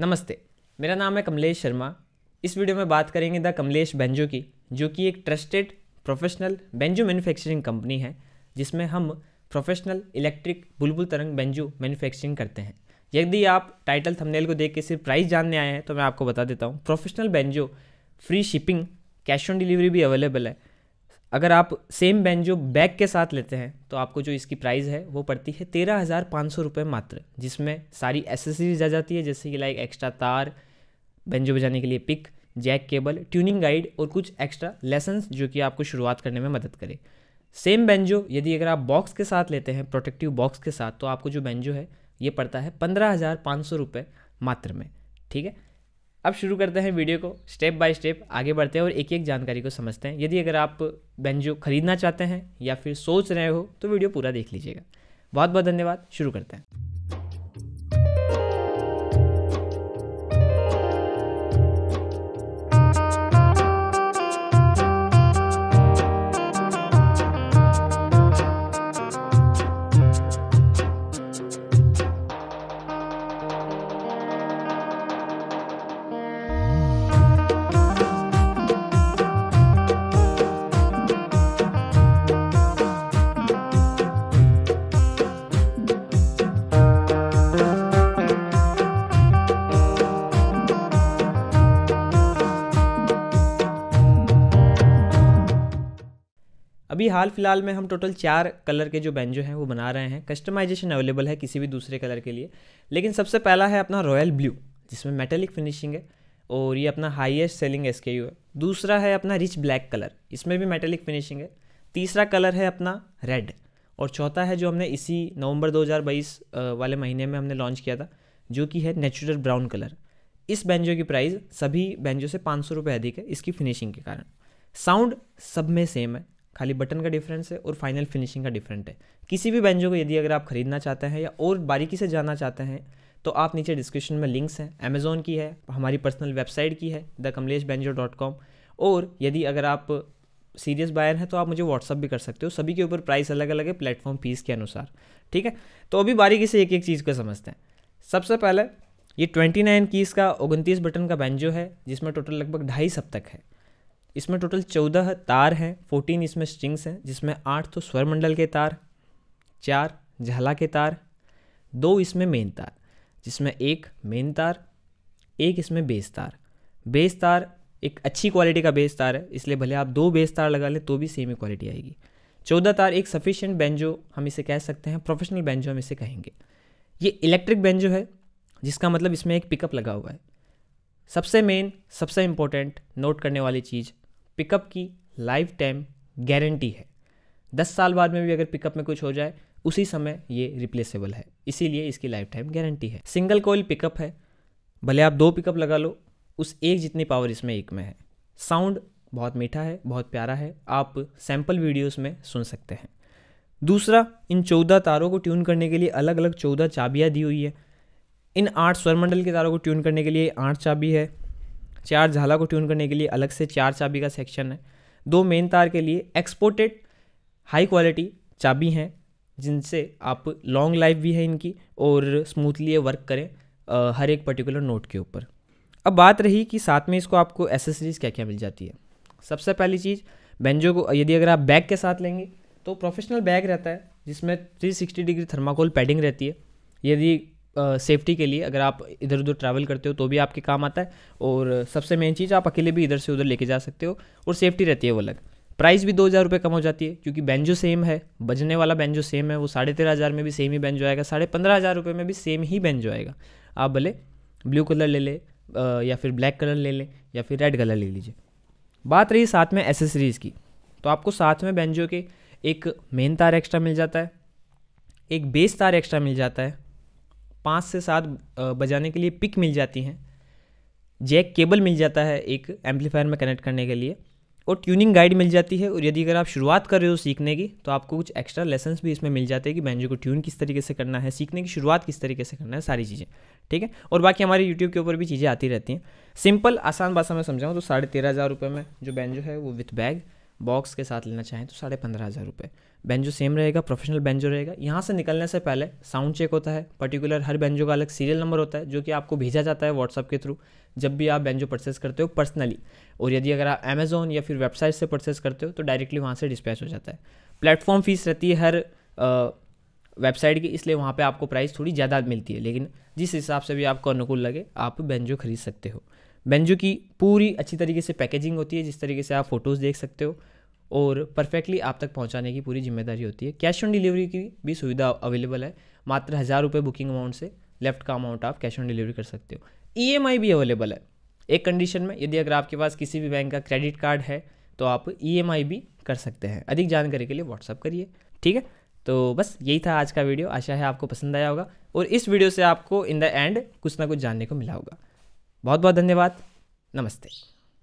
नमस्ते मेरा नाम है कमलेश शर्मा इस वीडियो में बात करेंगे द कमलेश बेंजो की जो कि एक trusted professional banjo manufacturing company है जिसमें हम प्रोफेशनल इलेक्ट्रिक बुलबुल तरंग बेंजो मैन्युफैक्चरिंग करते हैं यदि आप टाइटल थंबनेल को देख के सिर्फ प्राइस जानने आए हैं तो मैं आपको बता देता हूँ professional banjo free shipping cash on delivery भी अवेलेबल है अगर आप सेम बेंजो बैग के साथ लेते हैं तो आपको जो इसकी प्राइस है वो पड़ती है तेरह हज़ार पाँच सौ रुपये मात्र जिसमें सारी एसेसरीज आ जाती है जैसे कि लाइक एक्स्ट्रा तार बेंजो बजाने के लिए pick jack cable tuning guide और कुछ एक्स्ट्रा लेसन्स जो कि आपको शुरुआत करने में मदद करे सेम बेंजो यदि अगर आप बॉक्स के साथ लेते हैं प्रोटेक्टिव बॉक्स के साथ तो आपको जो बेंजो है ये पड़ता है पंद्रह हज़ार पाँच सौ रुपये मात्र में ठीक है अब शुरू करते हैं वीडियो को स्टेप बाय स्टेप आगे बढ़ते हैं और एक एक जानकारी को समझते हैं यदि अगर आप बेंजो खरीदना चाहते हैं या फिर सोच रहे हो तो वीडियो पूरा देख लीजिएगा बहुत बहुत धन्यवाद शुरू करते हैं अभी हाल फिलहाल में हम टोटल चार कलर के जो बैंजो हैं वो बना रहे हैं कस्टमाइजेशन अवेलेबल है किसी भी दूसरे कलर के लिए लेकिन सबसे पहला है अपना रॉयल ब्लू जिसमें मेटेलिक फिनिशिंग है और ये अपना हाइएस्ट सेलिंग एस है दूसरा है अपना रिच ब्लैक कलर इसमें भी मेटेलिक फिनिशिंग है तीसरा कलर है अपना रेड और चौथा है जो हमने इसी नवंबर 2022 वाले महीने में हमने लॉन्च किया था जो कि है नेचुरल ब्राउन कलर इस बैंजो की प्राइस सभी बैंजो से पाँच सौ रुपये अधिक है इसकी फिनिशिंग के कारण साउंड सब में सेम है खाली बटन का डिफरेंस है और फाइनल फिनिशिंग का डिफरेंट है किसी भी बेंजो को यदि अगर आप खरीदना चाहते हैं या और बारीकी से जानना चाहते हैं तो आप नीचे डिस्क्रिप्शन में लिंक्स हैं अमेज़ोन की है हमारी पर्सनल वेबसाइट की है the Kamlesh banjo dot com और यदि अगर आप सीरियस बायर हैं तो आप मुझे व्हाट्सअप भी कर सकते हो सभी के ऊपर प्राइस अलग अलग है प्लेटफॉर्म फीस के अनुसार ठीक है तो अभी बारीकी से एक एक चीज़ को समझते हैं सबसे पहले ये ट्वेंटी नाइन कीज़ का उनतीस बटन का बेंजो है जिसमें टोटल लगभग ढाई सब तक है इसमें टोटल चौदह तार हैं फोर्टीन इसमें स्ट्रिंग्स हैं जिसमें आठ तो स्वरमंडल के तार चार झला के तार दो इसमें मेन तार जिसमें एक मेन तार एक इसमें बेस तार बेस तार एक अच्छी क्वालिटी का बेस तार है इसलिए भले आप दो बेस तार लगा लें तो भी सेम ही क्वालिटी आएगी चौदह तार एक सफिशियंट बेंजो हम इसे कह सकते हैं प्रोफेशनल बेंजो हम इसे कहेंगे ये इलेक्ट्रिक बेंजो है जिसका मतलब इसमें एक पिकअप लगा हुआ है सबसे मेन सबसे इम्पोर्टेंट नोट करने वाली चीज़ पिकअप की लाइफ टाइम गारंटी है दस साल बाद में भी अगर पिकअप में कुछ हो जाए उसी समय ये रिप्लेसेबल है इसीलिए इसकी लाइफ टाइम गारंटी है सिंगल कोयल पिकअप है भले आप दो पिकअप लगा लो उस एक जितनी पावर इसमें एक में है साउंड बहुत मीठा है बहुत प्यारा है आप सैम्पल वीडियोस में सुन सकते हैं दूसरा इन चौदह तारों को ट्यून करने के लिए अलग अलग चौदह चाबियाँ दी हुई है इन आठ स्वरमंडल के तारों को ट्यून करने के लिए आठ चाबी है चार झाला को ट्यून करने के लिए अलग से चार चाबी का सेक्शन है दो मेन तार के लिए एक्सपोर्टेड हाई क्वालिटी चाबी हैं जिनसे आप लॉन्ग लाइफ भी है इनकी और स्मूथली ये वर्क करें आ, हर एक पर्टिकुलर नोट के ऊपर अब बात रही कि साथ में इसको आपको एसेसरीज़ क्या क्या मिल जाती है सबसे पहली चीज़ बेंजो को यदि अगर आप बैग के साथ लेंगे तो प्रोफेशनल बैग रहता है जिसमें 360 डिग्री थर्माकोल पैडिंग रहती है यदि सेफ्टी के लिए अगर आप इधर उधर ट्रैवल करते हो तो भी आपके काम आता है और सबसे मेन चीज़ आप अकेले भी इधर से उधर लेके जा सकते हो और सेफ्टी रहती है वो अलग प्राइस भी दो हज़ार रुपये कम हो जाती है क्योंकि बैंजो सेम है बजने वाला बैंजो सेम है वो साढ़े तेरह हज़ार में भी सेम ही बैंजो आएगा साढ़े पंद्रह हज़ार रुपये में भी सेम ही बैंजो आएगा आप भले ब्लू कलर ले लें या फिर ब्लैक कलर ले लें या फिर रेड कलर ले लीजिए बात रही साथ में एसेसरीज़ की तो आपको साथ में बैंजो के एक मेन तार एक्स्ट्रा मिल जाता है एक बेस तार एक्स्ट्रा मिल जाता है पाँच से सात बजाने के लिए पिक मिल जाती हैं जैक केबल मिल जाता है एक एम्पलीफायर में कनेक्ट करने के लिए और ट्यूनिंग गाइड मिल जाती है और यदि अगर आप शुरुआत कर रहे हो सीखने की तो आपको कुछ एक्स्ट्रा लेसन्स भी इसमें मिल जाते हैं कि बैंजो को ट्यून किस तरीके से करना है सीखने की शुरुआत किस तरीके से करना है सारी चीज़ें ठीक है और बाकी हमारे यूट्यूब के ऊपर भी चीज़ें आती रहती हैं सिंपल आसान भाषा में समझाऊँ तो साढ़े तेरह हज़ार रुपये में जो बैंजो है वो विथ बैग बॉक्स के साथ लेना चाहें तो साढ़े पंद्रह हज़ार रुपये बेंजो सेम रहेगा प्रोफेशनल बेंजो रहेगा यहाँ से निकलने से पहले साउंड चेक होता है पर्टिकुलर हर बेंजो का अलग सीरियल नंबर होता है जो कि आपको भेजा जाता है व्हाट्सअप के थ्रू जब भी आप बेंजो परचेस करते हो पर्सनली और यदि अगर आप अमेजोन या फिर वेबसाइट से परचेस करते हो तो डायरेक्टली वहाँ से डिस्पैच हो जाता है प्लेटफॉर्म फीस रहती है हर वेबसाइट की इसलिए वहाँ पर आपको प्राइस थोड़ी ज़्यादा मिलती है लेकिन जिस हिसाब से भी आपको अनुकूल लगे आप बेंजो खरीद सकते हो बेंजो की पूरी अच्छी तरीके से पैकेजिंग होती है जिस तरीके से आप फ़ोटोज़ देख सकते हो और परफेक्टली आप तक पहुंचाने की पूरी जिम्मेदारी होती है कैश ऑन डिलीवरी की भी सुविधा अवेलेबल है मात्र हज़ार रुपये बुकिंग अमाउंट से लेफ्ट का अमाउंट आप कैश ऑन डिलीवरी कर सकते हो ई e भी अवेलेबल है एक कंडीशन में यदि अगर आपके पास किसी भी बैंक का क्रेडिट कार्ड है तो आप ई e भी कर सकते हैं अधिक जानकारी के लिए व्हाट्सअप करिए ठीक है तो बस यही था आज का वीडियो आशा है आपको पसंद आया होगा और इस वीडियो से आपको इन द एंड कुछ ना कुछ जानने को मिला होगा बहुत बहुत धन्यवाद नमस्ते